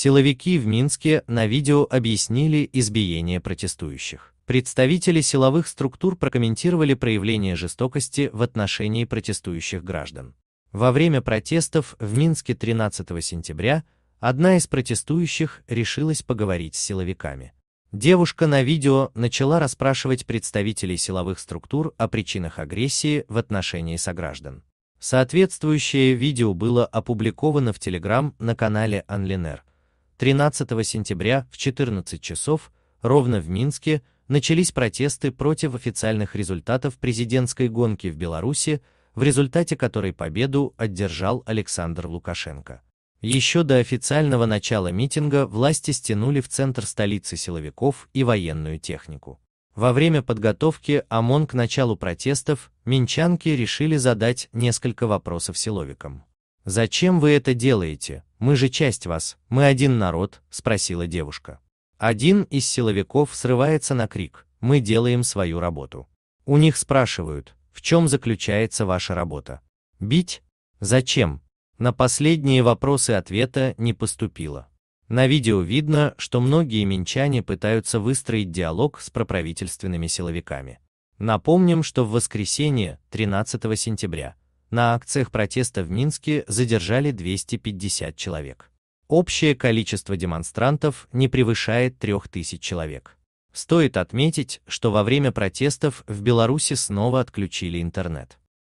Силовики в Минске на видео объяснили избиение протестующих. Представители силовых структур прокомментировали проявление жестокости в отношении протестующих граждан. Во время протестов в Минске 13 сентября одна из протестующих решилась поговорить с силовиками. Девушка на видео начала расспрашивать представителей силовых структур о причинах агрессии в отношении сограждан. Соответствующее видео было опубликовано в Телеграм на канале Анлинер. 13 сентября в 14 часов ровно в Минске начались протесты против официальных результатов президентской гонки в Беларуси, в результате которой победу одержал Александр Лукашенко. Еще до официального начала митинга власти стянули в центр столицы силовиков и военную технику. Во время подготовки ОМОН к началу протестов минчанки решили задать несколько вопросов силовикам. «Зачем вы это делаете?» мы же часть вас, мы один народ, спросила девушка. Один из силовиков срывается на крик, мы делаем свою работу. У них спрашивают, в чем заключается ваша работа? Бить? Зачем? На последние вопросы ответа не поступило. На видео видно, что многие минчане пытаются выстроить диалог с проправительственными силовиками. Напомним, что в воскресенье, 13 сентября, на акциях протеста в Минске задержали 250 человек. Общее количество демонстрантов не превышает 3000 человек. Стоит отметить, что во время протестов в Беларуси снова отключили интернет.